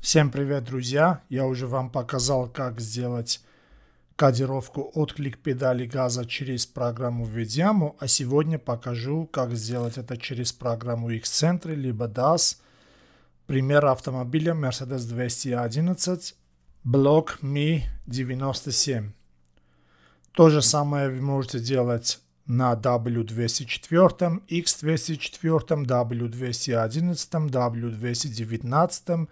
Всем привет, друзья! Я уже вам показал, как сделать кодировку отклик педали газа через программу VDM, а сегодня покажу, как сделать это через программу X-Center, либо DAS. Пример автомобиля Mercedes 211, блок Mi 97. То же самое вы можете делать на W204, X204, W211, W219,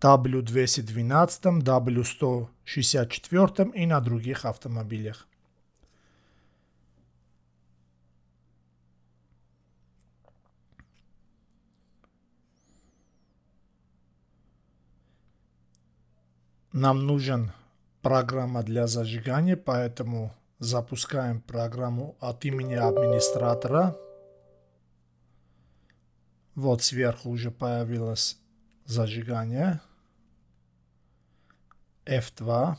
W212, W164 и на других автомобилях. Нам нужен программа для зажигания, поэтому запускаем программу от имени администратора. Вот сверху уже появилось зажигание. F2.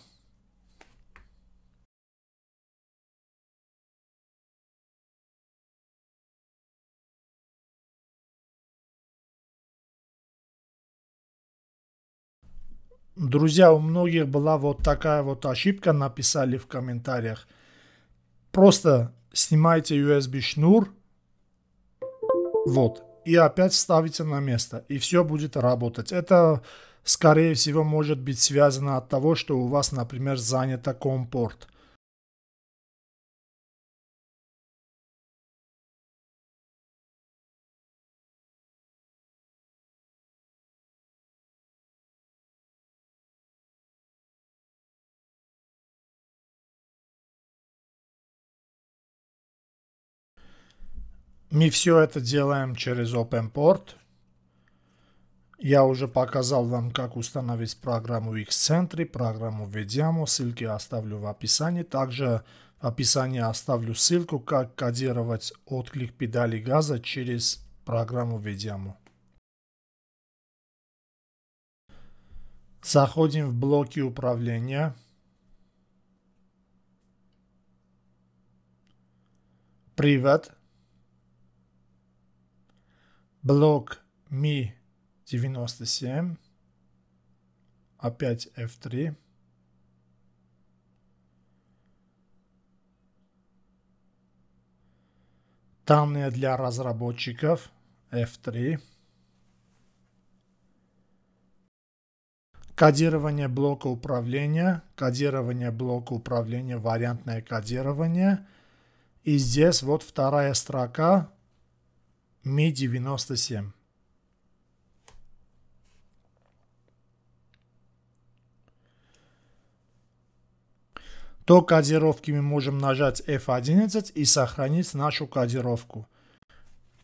Друзья, у многих была вот такая вот ошибка, написали в комментариях. Просто снимайте USB шнур. Вот, и опять ставите на место, и все будет работать. Это, скорее всего, может быть связано от того, что у вас, например, занято компорт. Мы все это делаем через OpenPort. Я уже показал вам, как установить программу X-Center Xcentry, программу Vediamo. Ссылки оставлю в описании. Также в описании оставлю ссылку, как кодировать отклик педали газа через программу Vediamo. Заходим в блоки управления. Привет блок Ми 97, опять F3. Данные для разработчиков F3. Кодирование блока управления, кодирование блока управления, вариантное кодирование. И здесь вот вторая строка Ми-97. То кодировки мы можем нажать F11 и сохранить нашу кодировку,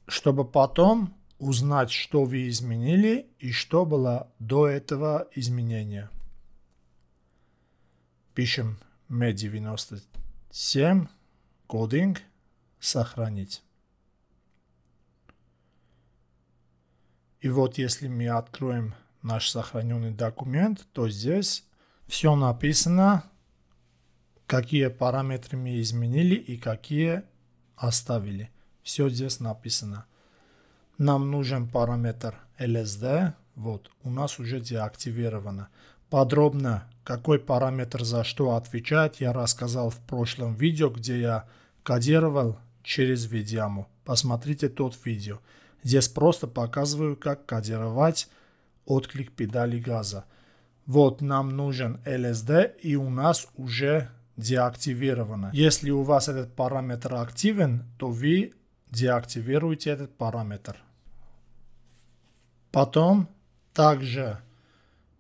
чтобы потом узнать, что вы изменили и что было до этого изменения. Пишем m 97 кодинг, сохранить. И вот если мы откроем наш сохраненный документ, то здесь все написано, какие параметры мы изменили и какие оставили. Все здесь написано. Нам нужен параметр LSD. Вот, у нас уже деактивировано. Подробно, какой параметр за что отвечает, я рассказал в прошлом видео, где я кодировал через видеому. Посмотрите тот видео. Здесь просто показываю, как кодировать отклик педали газа. Вот нам нужен LSD и у нас уже деактивировано. Если у вас этот параметр активен, то вы деактивируете этот параметр. Потом также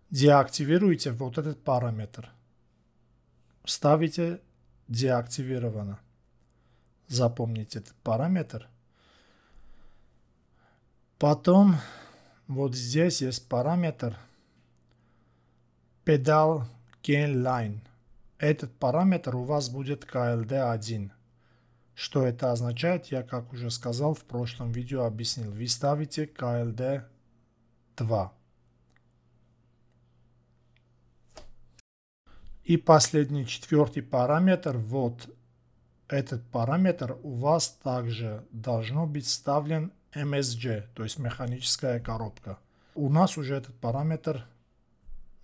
деактивируйте вот этот параметр. Ставите деактивировано. Запомните этот параметр – Потом вот здесь есть параметр педал gain line. Этот параметр у вас будет KLD1. Что это означает, я как уже сказал в прошлом видео объяснил. Вы ставите KLD2. И последний четвертый параметр, вот этот параметр у вас также должно быть вставлен MSG, то есть механическая коробка. У нас уже этот параметр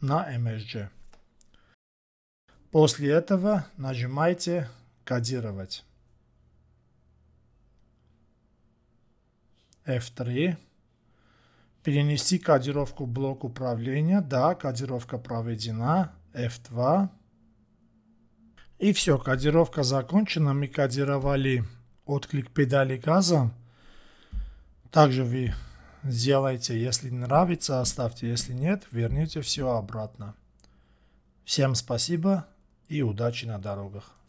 на MSG. После этого нажимаете «Кодировать». F3. Перенести кодировку блок управления. Да, кодировка проведена. F2. И все, кодировка закончена. Мы кодировали отклик педали газа также вы сделайте, если нравится, оставьте, если нет, верните все обратно. Всем спасибо и удачи на дорогах.